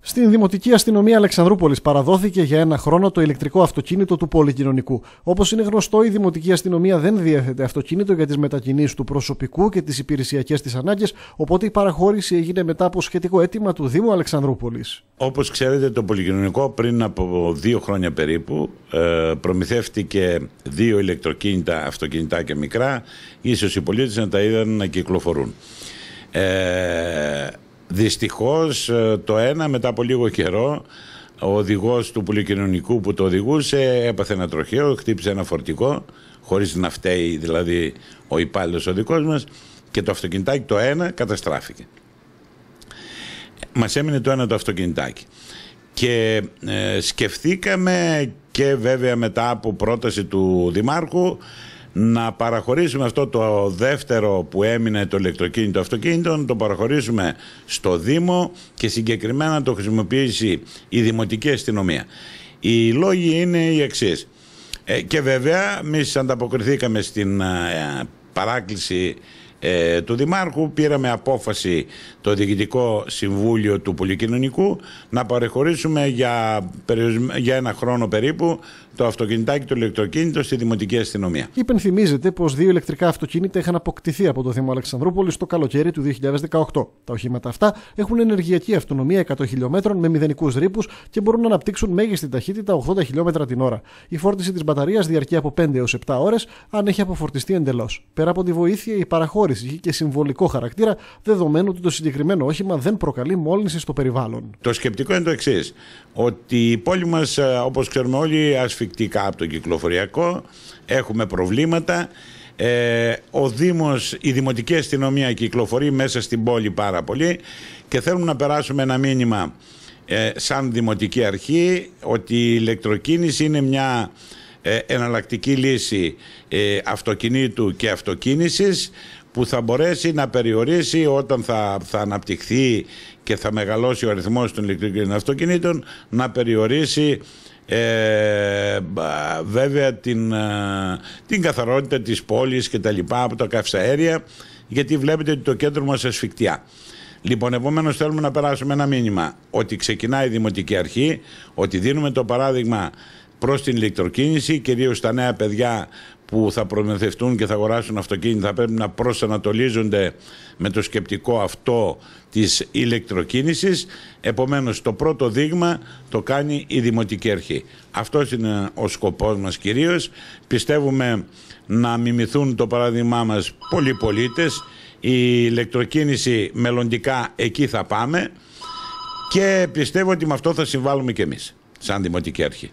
Στην Δημοτική Αστυνομία Αλεξανδρούπολης παραδόθηκε για ένα χρόνο το ηλεκτρικό αυτοκίνητο του πολυκοινωνικού. Όπως είναι γνωστό, η Δημοτική Αστυνομία δεν διέθετε αυτοκίνητο για τις μετακινήσεις του προσωπικού και τις υπηρεσιακές της ανάγκες, οπότε η παραχώρηση έγινε μετά από σχετικό αίτημα του Δήμου Αλεξανδρούπολης. Όπως ξέρετε, το πολυκοινωνικό πριν από δύο χρόνια περίπου ε, προμηθεύτηκε δύο ηλεκτροκίνητα, αυτοκινητά και μικρά, ίσως οι πολίτες να τα είδαν να κυκλοφορούν. Ε, Δυστυχώς ε, το ένα μετά από λίγο καιρό ο οδηγός του πολυκοινωνικού που το οδηγούσε έπαθε ένα τροχαίο, χτύπησε ένα φορτικό χωρίς να φταίει δηλαδή ο υπάλληλος ο δικός μας και το αυτοκινητάκι το ένα καταστράφηκε. Μας έμεινε το ένα το αυτοκινητάκι και ε, σκεφτήκαμε και βέβαια μετά από πρόταση του Δημάρχου να παραχωρήσουμε αυτό το δεύτερο που έμεινε το ηλεκτροκίνητο αυτοκίνητο, να το παραχωρήσουμε στο Δήμο και συγκεκριμένα το χρησιμοποιήσει η Δημοτική Αστυνομία. Οι λόγοι είναι οι εξής. Ε, και βέβαια εμείς ανταποκριθήκαμε στην ε, παράκληση ε, του Δημάρχου πήραμε απόφαση το Διοικητικό Συμβούλιο του Πολυκοινωνικού να παρεχωρήσουμε για, για ένα χρόνο περίπου το αυτοκινητάκι του ηλεκτροκίνητο στη Δημοτική Αστυνομία. Υπενθυμίζεται πως δύο ηλεκτρικά αυτοκίνητα είχαν αποκτηθεί από το Δήμο Αλεξανδρούπολης το καλοκαίρι του 2018. Τα οχήματα αυτά έχουν ενεργειακή αυτονομία 100 χιλιόμετρων με μηδενικούς ρήπους και μπορούν να αναπτύξουν μέγιστη ταχύτητα 80 χιλιόμετρα την ώρα. Η φόρτιση της μπαταρίας διαρκεί από 5 έω 7 ώρες αν έχει αποφορτιστεί εντελώς. Πέρα από τη βοήθεια, η παραχώρηση και συμβολικό χαρακτήρα, δεδομένου ότι το συγκεκριμένο όχημα δεν προκαλεί μόλυνση στο περιβάλλον. Το σκεπτικό είναι το εξής. Ότι η πόλη μας, ε, όπως ξέρουμε όλοι, ασφικτικά από το κυκλοφοριακό, έχουμε προβλήματα. Ε, ο Δήμος, η Δημοτική Αστυνομία κυκλοφορεί μέσα στην πόλη πάρα πολύ και θέλουμε να περάσουμε ένα μήνυμα ε, σαν Δημοτική Αρχή ότι η ηλεκτροκίνηση είναι μια ε, εναλλακτική λύση ε, αυτοκινήτου και αυτοκίνησης που θα μπορέσει να περιορίσει όταν θα, θα αναπτυχθεί και θα μεγαλώσει ο αριθμός των ηλεκτρικών αυτοκινήτων να περιορίσει ε, βέβαια την, ε, την καθαρότητα της πόλης και τα λοιπά από τα καυσαέρια γιατί βλέπετε ότι το κέντρο μας ασφικτιά. Λοιπόν, επομένως θέλουμε να περάσουμε ένα μήνυμα ότι ξεκινάει η Δημοτική Αρχή, ότι δίνουμε το παράδειγμα Προς την ηλεκτροκίνηση, κυρίως τα νέα παιδιά που θα προμηθευτούν και θα αγοράσουν αυτοκίνητα θα πρέπει να προσανατολίζονται με το σκεπτικό αυτό της ηλεκτροκίνησης. Επομένως το πρώτο δείγμα το κάνει η Δημοτική Αρχή. Αυτός είναι ο σκοπός μας κυρίως. Πιστεύουμε να μιμηθούν το παράδειγμά μας πολλοί πολίτες. Η ηλεκτροκίνηση μελλοντικά εκεί θα πάμε και πιστεύω ότι με αυτό θα συμβάλλουμε και εμείς σαν Δημοτική Αρχή.